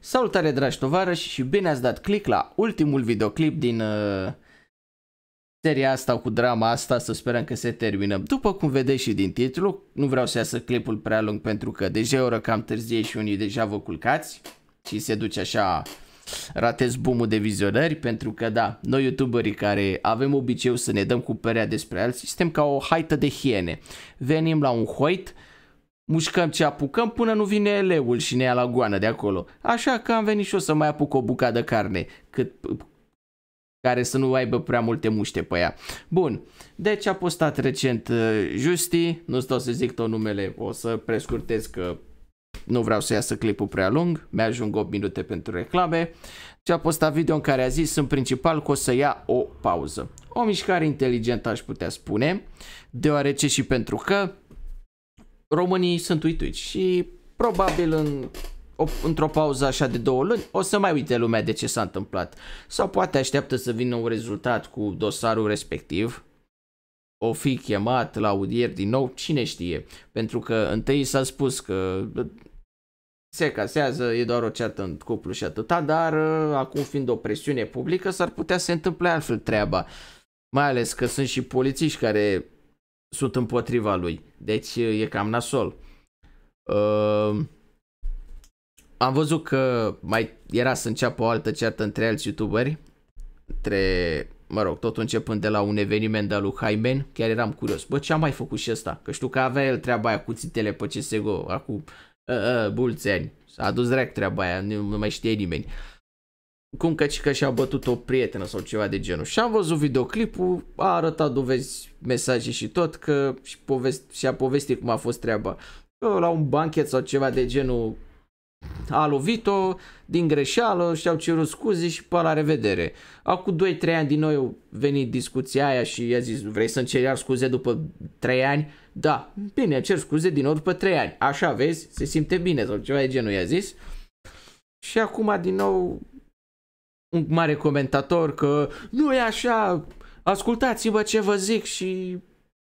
Salutare dragi tovarăși și bine ați dat click la ultimul videoclip din uh, seria asta cu drama asta, să sperăm că se termină. După cum vedeți și din titlu, nu vreau să iasă clipul prea lung pentru că deja e oră cam târzie și unii deja vă culcați și se duce așa ratez boom de vizionări pentru că da, noi youtuberii care avem obiceiul să ne dăm cu părerea despre alții, suntem ca o haită de hiene. Venim la un hoit, uh, mușcăm ce apucăm până nu vine eleul și ne ia la goană de acolo. Așa că am venit și eu să mai apuc o bucată de carne, cât, care să nu aibă prea multe muște pe ea. Bun, deci a postat recent uh, Justi, nu stau să zic tot numele, o să prescurtez că nu vreau să iasă clipul prea lung, mi-ajung 8 minute pentru reclame. Și a postat video în care a zis în principal că o să ia o pauză. O mișcare inteligentă aș putea spune, deoarece și pentru că românii sunt uituiți și probabil în într-o pauză așa de două luni, o să mai uite lumea de ce s-a întâmplat. Sau poate așteaptă să vină un rezultat cu dosarul respectiv. O fi chemat la audieri din nou, cine știe. Pentru că întâi s-a spus că se casează, e doar o ceartă în cuplu și atâta, dar uh, acum fiind o presiune publică s-ar putea să se întâmple altfel treaba. Mai ales că sunt și polițiști care sunt împotriva lui. Deci e cam nasol. Uh, am văzut că mai era să înceapă o altă ceartă între alți youtuberi. Între, mă rog, tot începând de la un eveniment de-a lui Hymen. Chiar eram curios. Bă, ce a mai făcut și ăsta? Că știu că avea el treaba aia cu țitele pe CSGO. Acum, uh, uh, mulți ani. S-a dus direct treaba aia, nu, nu mai știe nimeni. Uh, cum că, că și-a bătut o prietenă sau ceva de genul. Și am văzut videoclipul, a arătat dovezi, mesaje și tot, că și, povesti, și a povestit cum a fost treaba. la un banchet sau ceva de genul a lovit-o din greșeală și au cerut scuze și pe la revedere. Acum 2-3 ani din noi au venit discuția aia și i-a zis vrei să-mi ceri scuze după 3 ani? Da, bine, cer scuze din nou după 3 ani. Așa vezi, se simte bine sau ceva de genul i-a zis. Și acum din nou un mare comentator că nu e așa, ascultați-vă ce vă zic și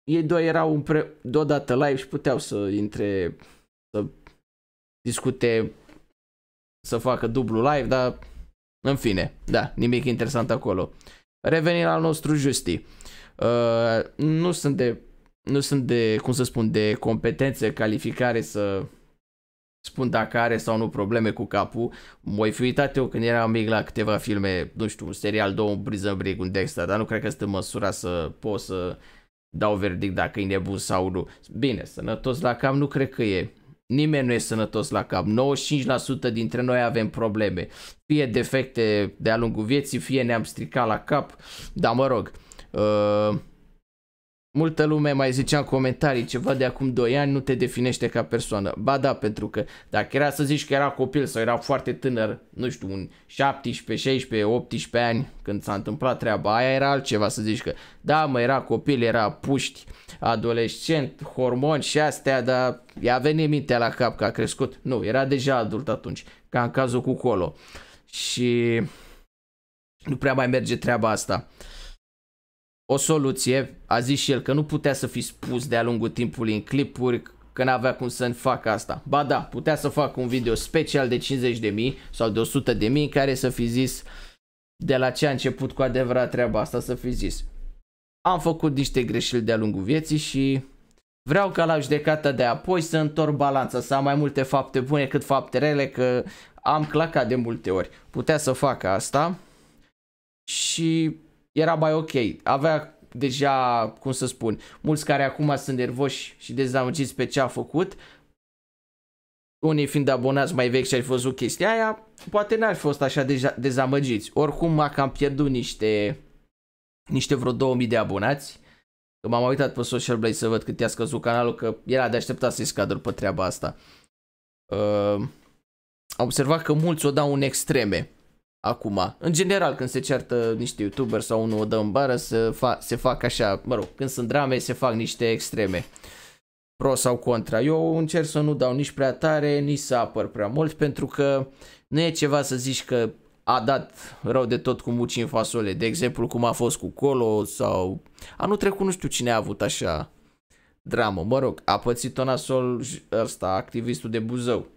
ei doi erau împre- deodată live și puteau să intre, să discute, să facă dublu live, dar în fine, da, nimic interesant acolo. Revenind la al nostru Justi. Uh, nu sunt de, nu sunt de, cum să spun, de competențe, calificare să spun dacă are sau nu probleme cu capul. Moi fi uitat eu când eram mic la câteva filme, nu știu, un serial, două, un Prison Break, un Dexter, dar nu cred că sunt în măsura să pot să dau verdict dacă e nebun sau nu. Bine, sănătos la cap nu cred că e. Nimeni nu e sănătos la cap. 95% dintre noi avem probleme. Fie defecte de-a lungul vieții, fie ne-am stricat la cap, dar mă rog. Uh Multă lume mai zicea în comentarii ceva de acum 2 ani nu te definește ca persoană. Ba da, pentru că dacă era să zici că era copil sau era foarte tânăr, nu știu, un 17, 16, 18 ani când s-a întâmplat treaba aia, era altceva să zici că da, mă, era copil, era puști, adolescent, hormoni și astea, dar i-a venit mintea la cap că a crescut. Nu, era deja adult atunci, ca în cazul cu Colo. Și nu prea mai merge treaba asta. Uh, o soluție, a zis și el că nu putea să fi spus de-a lungul timpului în clipuri că n-avea cum să facă asta. Ba da, putea să fac un video special de 50 de mii sau de de mii care să fi zis de la ce a început cu adevărat treaba asta să fi zis. Am făcut niște greșeli de-a lungul vieții și vreau ca la judecata de apoi să întorc balanța, să am mai multe fapte bune cât fapte rele, că am clacat de multe ori. Putea să facă asta și era mai ok. Avea deja, cum să spun, mulți care acum sunt nervoși și dezamăgiți pe ce a făcut, unii fiind abonați mai vechi și ai văzut chestia aia, poate n-ar fi fost așa deja dezamăgiți. Oricum a cam pierdut niște, niște vreo 2000 de abonați. Că m-am uitat pe Social Blade să văd cât i-a scăzut canalul, că era de așteptat să-i scadă pe treaba asta. Uh, am observat că mulți o dau în extreme acum. În general, când se ceartă niște youtuber sau unul o dă în bară, se, fa- se fac așa, mă rog, când sunt drame, se fac niște extreme. Pro sau contra. Eu încerc să nu dau nici prea tare, nici să apăr prea mult, pentru că nu e ceva să zici că a dat rău de tot cu muci în fasole, de exemplu cum a fost cu Colo sau anul trecut nu știu cine a avut așa dramă, mă rog, a pățit-o nasol ăsta, activistul de Buzău,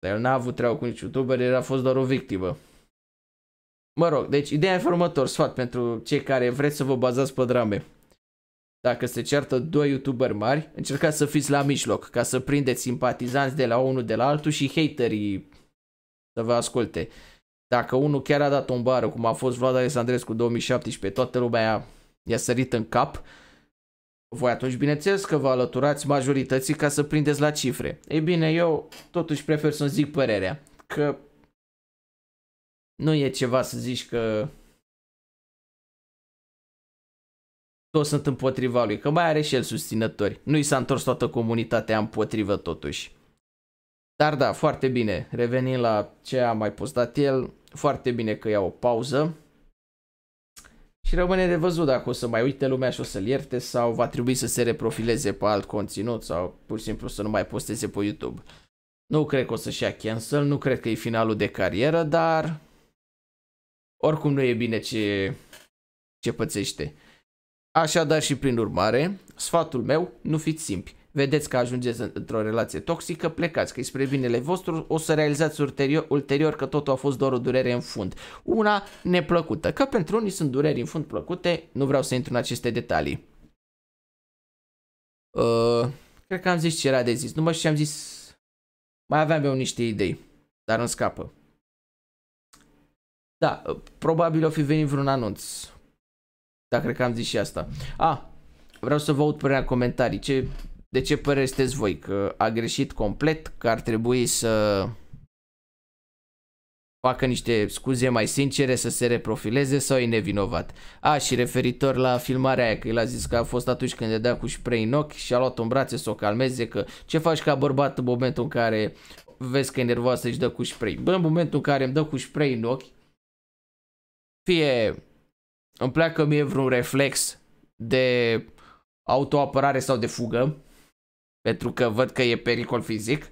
dar el n-a avut treabă cu nici youtuber, el a fost doar o victimă. Mă rog, deci ideea e următor, sfat pentru cei care vreți să vă bazați pe drame. Dacă se certă doi youtuberi mari, încercați să fiți la mijloc, ca să prindeți simpatizanți de la unul de la altul și haterii să vă asculte. Dacă unul chiar a dat o bară, cum a fost Vlad Alexandrescu 2017, toată lumea i-a sărit în cap, voi atunci bineînțeles că vă alăturați majorității ca să prindeți la cifre. Ei bine, eu totuși prefer să-mi zic părerea, că nu e ceva să zici că toți sunt împotriva lui, că mai are și el susținători. Nu i s-a întors toată comunitatea împotrivă totuși. Dar da, foarte bine, revenind la ce a mai postat el, foarte bine că ia o pauză. Și rămâne de văzut dacă o să mai uite lumea și o să-l ierte sau va trebui să se reprofileze pe alt conținut sau pur și simplu să nu mai posteze pe YouTube. Nu cred că o să-și ia cancel, nu cred că e finalul de carieră, dar oricum nu e bine ce, ce pățește. Așadar și prin urmare, sfatul meu, nu fiți simpli. Vedeți că ajungeți într-o relație toxică, plecați, că e spre binele vostru, o să realizați ulterior, ulterior că totul a fost doar o durere în fund. Una neplăcută, că pentru unii sunt dureri în fund plăcute, nu vreau să intru în aceste detalii. Uh, cred că am zis ce era de zis, nu mă și am zis, mai aveam eu niște idei, dar îmi scapă. Da, probabil o fi venit vreun anunț. Da, cred că am zis și asta. A, vreau să vă aud părerea în comentarii. Ce, de ce părere sunteți voi? Că a greșit complet? Că ar trebui să facă niște scuze mai sincere, să se reprofileze sau e nevinovat. A, și referitor la filmarea aia, că el a zis că a fost atunci când dea cu spray în ochi și a luat-o în brațe să o calmeze, că ce faci ca bărbat în momentul în care vezi că e nervoasă și dă cu spray? Bă, în momentul în care îmi dă cu spray în ochi, fie îmi pleacă mie vreun reflex de autoapărare sau de fugă, pentru că văd că e pericol fizic.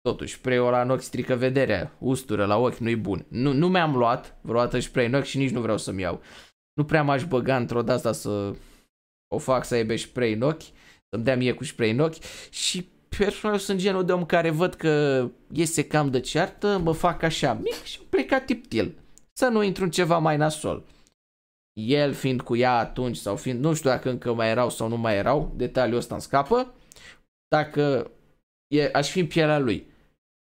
Totuși, spray-ul la în ochi strică vederea, ustură la ochi, nu-i bun. Nu, nu mi-am luat vreodată spray în ochi și nici nu vreau să-mi iau. Nu prea m-aș băga într-o de asta să o fac să aibă spray în ochi, să-mi dea mie cu spray în ochi și personal sunt genul de om care văd că iese cam de ceartă, mă fac așa mic și pleca tiptil să nu intru în ceva mai nasol. El fiind cu ea atunci sau fiind, nu știu dacă încă mai erau sau nu mai erau, detaliul ăsta îmi scapă, dacă e, aș fi în pielea lui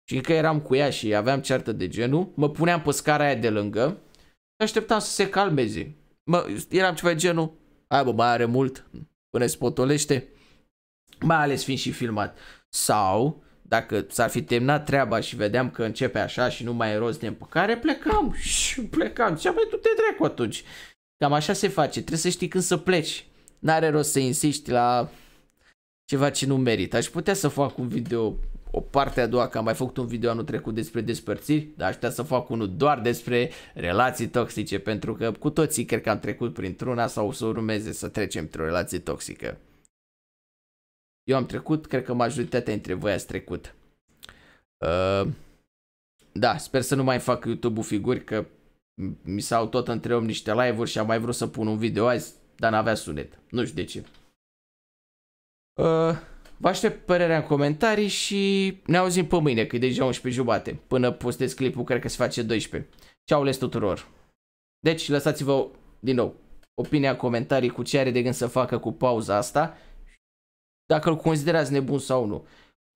și încă eram cu ea și aveam ceartă de genul, mă puneam pe scara aia de lângă și așteptam să se calmeze. Mă, eram ceva de genul, ai bă, mai are mult până potolește, mai ales fiind și filmat. Sau dacă s-ar fi terminat treaba și vedeam că începe așa și nu mai e rost de împăcare, plecam și plecam. Și apoi tu te dracu atunci. Cam așa se face, trebuie să știi când să pleci. N-are rost să insisti la ceva ce nu merită. Aș putea să fac un video, o parte a doua, că am mai făcut un video anul trecut despre despărțiri, dar aș putea să fac unul doar despre relații toxice, pentru că cu toții cred că am trecut printr-una sau să urmeze să trecem într-o relație toxică. Eu am trecut, cred că majoritatea dintre voi ați trecut. Uh, da, sper să nu mai fac YouTube-ul figuri, că mi s-au tot om niște live-uri și am mai vrut să pun un video azi, dar n-avea sunet. Nu știu de ce. Uh, vă aștept părerea în comentarii și ne auzim pe mâine, că e deja 11 jumate. Până postez clipul, cred că se face 12. Ceau les tuturor! Deci, lăsați-vă din nou opinia, comentarii cu ce are de gând să facă cu pauza asta dacă îl considerați nebun sau nu.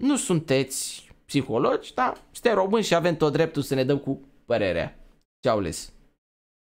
Nu sunteți psihologi, dar suntem români și avem tot dreptul să ne dăm cu părerea. Ceau les!